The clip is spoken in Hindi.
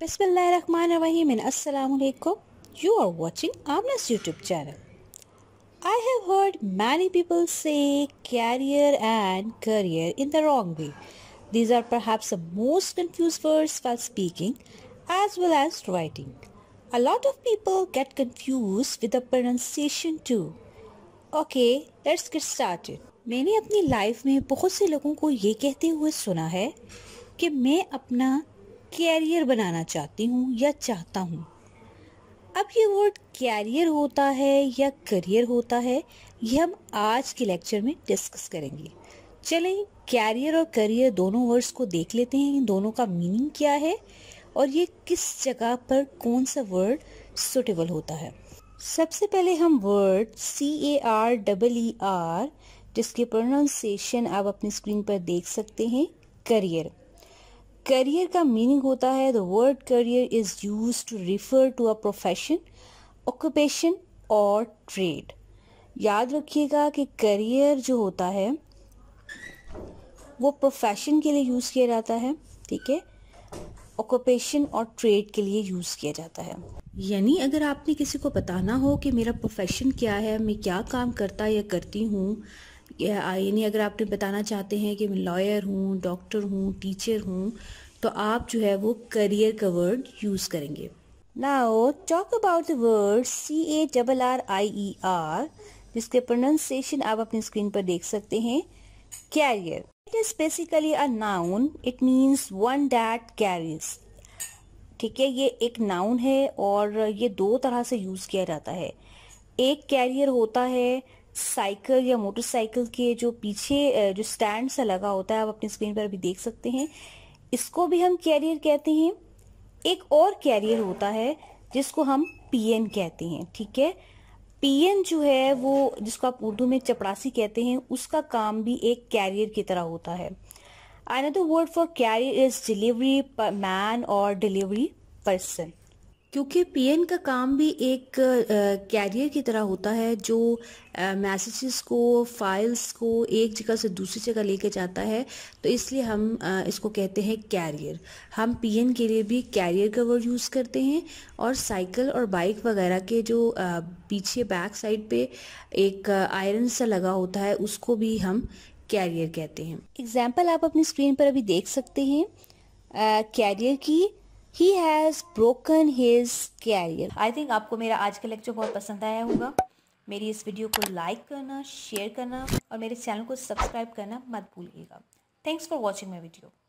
बिस्मिल्लाहिर्रहमानिर्रहीम यू आर वाचिंग आमनस YouTube channel I have heard many people say carrier and career in the wrong way these are perhaps a most confuse words for speaking as well as writing a lot of people get confuse with a pronunciation too okay let's get started मैंने अपनी लाइफ में बहुत से लोगों को ये कहते हुए सुना है कि मैं अपना कैरियर बनाना चाहती हूँ या चाहता हूँ अब ये वर्ड कैरियर होता है या करियर होता है ये हम आज के लेक्चर में डिस्कस करेंगे चलें कैरियर और करियर दोनों वर्ड्स को देख लेते हैं इन दोनों का मीनिंग क्या है और ये किस जगह पर कौन सा वर्ड सुटेबल होता है सबसे पहले हम word C A R double E R जिसके प्रोनाउंसिएशन आप अपनी स्क्रीन पर देख सकते हैं करियर करियर का मीनिंग होता है the word career is use to refer to a profession occupation और ट्रेड याद रखिएगा कि करियर जो होता है वो प्रोफेशन के लिए यूज़ किया जाता है ठीक है ऑक्यूपेशन और ट्रेड के लिए यूज़ किया जाता है यानी अगर आपने किसी को बताना हो कि मेरा प्रोफेशन क्या है मैं क्या काम करता या करती हूँ यानी अगर आप बताना चाहते हैं कि मैं लॉयर हूँ डॉक्टर हूँ टीचर हूँ तो आप जो है वो करियर का वर्ड यूज़ करेंगे now talk about the word C A double R I E R जिसके प्रोनाउंसिएशन आप अपनी स्क्रीन पर देख सकते हैं carrier it is basically a noun it means one that carries ठीक है ये एक नाउन है और ये दो तरह से यूज़ किया जाता है एक कैरियर होता है साइकिल या मोटरसाइकिल के जो पीछे जो स्टैंड सा लगा होता है आप अपनी स्क्रीन पर भी देख सकते हैं इसको भी हम कैरियर कहते हैं एक और कैरियर होता है जिसको हम पीएन कहते हैं ठीक है पीएन जो है वो जिसको आप उर्दू में चपड़ासी कहते हैं उसका काम भी एक कैरियर की तरह होता है another word for carrier is delivery man और डिलीवरी पर्सन क्योंकि पीएन का काम भी एक कैरियर की तरह होता है जो मैसेजेस को फाइल्स को एक जगह से दूसरी जगह लेके जाता है तो इसलिए हम आ, इसको कहते हैं कैरियर हम पीएन के लिए भी कैरियर का वर्ड यूज़ करते हैं और साइकिल और बाइक वगैरह के जो आ, पीछे बैक साइड पे एक आयरन सा लगा होता है उसको भी हम कैरियर कहते हैं एग्जाम्पल आप अपनी स्क्रीन पर अभी देख सकते हैं कैरियर की ही has broken his career I think आपको मेरा आज का लेक्चर बहुत पसंद आया होगा मेरी इस वीडियो को लाइक करना शेयर करना और मेरे चैनल को सब्सक्राइब करना मत भूलिएगा thanks for watching my video